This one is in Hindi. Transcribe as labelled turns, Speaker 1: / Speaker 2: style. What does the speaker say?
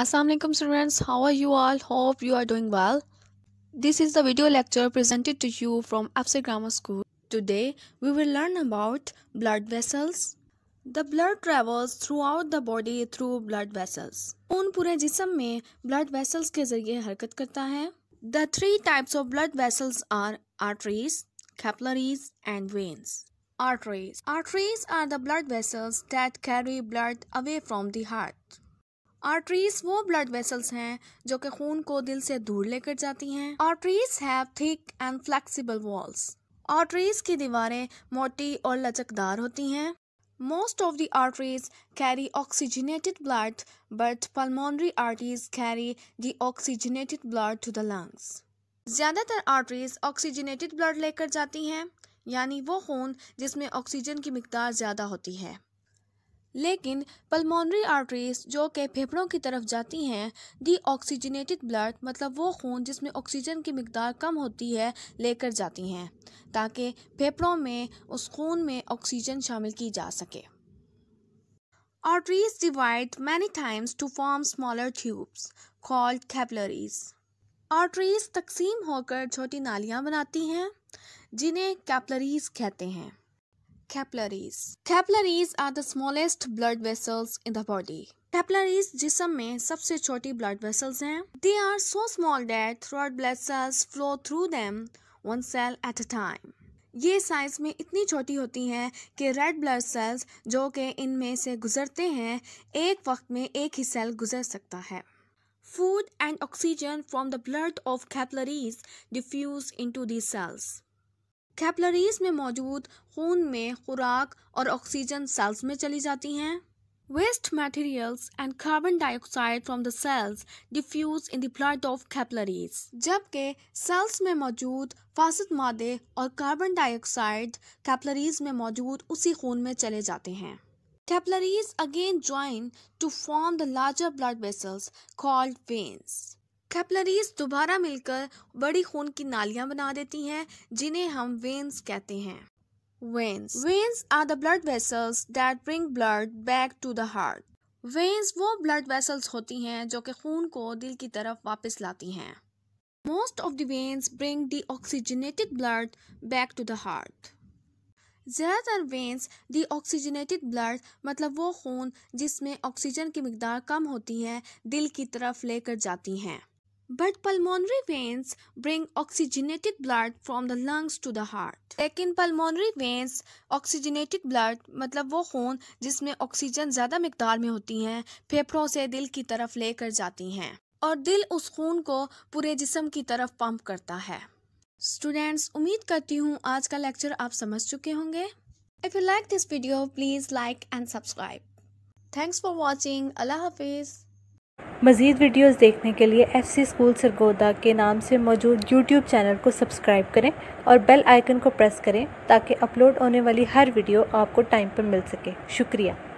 Speaker 1: अस्सलाम वालेकुम students how are you all hope you are doing well this is the video lecture presented to you from F grammar school today we will learn about blood vessels the blood travels throughout the body through blood vessels उन पूरे जिसम में ब्लड वेसल्स के जरिए हरकत करता है the three types of blood vessels are arteries capillaries and veins arteries arteries are the blood vessels that carry blood away from the heart arteries वो ब्लड वेसल्स हैं जो कि खून को दिल से दूर लेकर जाती हैं arteries have thick and flexible walls arteries की दीवारें मोटी और लचकदार होती हैं most of the arteries carry oxygenated blood but but arteries carry deoxygenated blood to the lungs ज़्यादातर आर्टरीज ऑक्सीजनेटेड ब्लड लेकर जाती हैं यानी वो खून जिसमें ऑक्सीजन की मकदार ज़्यादा होती है लेकिन पल्मोनरी आर्टरीज जो कि फेफड़ों की तरफ जाती हैं ऑक्सीजनेटेड ब्लड मतलब वो खून जिसमें ऑक्सीजन की मकदार कम होती है लेकर जाती हैं ताकि फेफड़ों में उस खून में ऑक्सीजन शामिल की जा सके arteries divide many times to form smaller tubes called capillaries arteries तकसीम होकर छोटी नालियाँ बनाती हैं जिन्हें कैपलरीज कहते हैं capillaries capillaries are the smallest blood vessels in the body capillaries जिसम में सबसे छोटी ब्लड वेसल्स हैं they are so small that throat blood cells flow through them one cell at a time ये साइज में इतनी छोटी होती हैं कि रेड ब्लड सेल्स जो कि इनमें से गुजरते हैं एक वक्त में एक ही सेल गुजर सकता है food and oxygen from the blood of capillaries diffuse into the cells capillaries में मौजूद खून में खुराक और ऑक्सीजन सेल्स में चली जाती हैं waste materials and carbon dioxide from the cells diffuse in the blood of capillaries जबकि सेल्स में मौजूद फासद मादे और कार्बन डाइऑक्साइड कैपलरीज में मौजूद उसी खून में चले जाते हैं capillaries again join to form the larger blood vessels called veins capillaries दोबारा मिलकर बड़ी खून की नालियां बना देती हैं जिन्हें हम वेन्स कहते हैं veins veins are the blood vessels that bring blood back to the heart veins वो ब्लड वेसल्स होती हैं जो कि खून को दिल की तरफ वापस लाती हैं most of the veins bring deoxygenated blood back to the heart ज़्यादातर वेंस दी ऑक्सीजनेटेड ब्लड मतलब वो खून जिसमें ऑक्सीजन की मकदार कम होती है दिल की तरफ लेकर जाती हैं But pulmonary veins bring oxygenated blood from the lungs to the heart. लेकिन pulmonary veins oxygenated blood मतलब वो खून जिसमें ऑक्सीजन ज़्यादा मकदार में होती हैं फेफड़ों से दिल की तरफ लेकर जाती हैं और दिल उस खून को पूरे जिसम की तरफ पंप करता है स्टूडेंट्स उम्मीद करती हूँ आज का लेक्चर आप समझ चुके होंगे if you like this video please like and subscribe thanks for watching अल्लाह हाफिज़ मज़ीद वीडियोस देखने के लिए एफ सी स्कूल सरगोदा के नाम से मौजूद यूट्यूब चैनल को सब्सक्राइब करें और बेल आइकन को प्रेस करें ताकि अपलोड होने वाली हर वीडियो आपको टाइम पर मिल सके शुक्रिया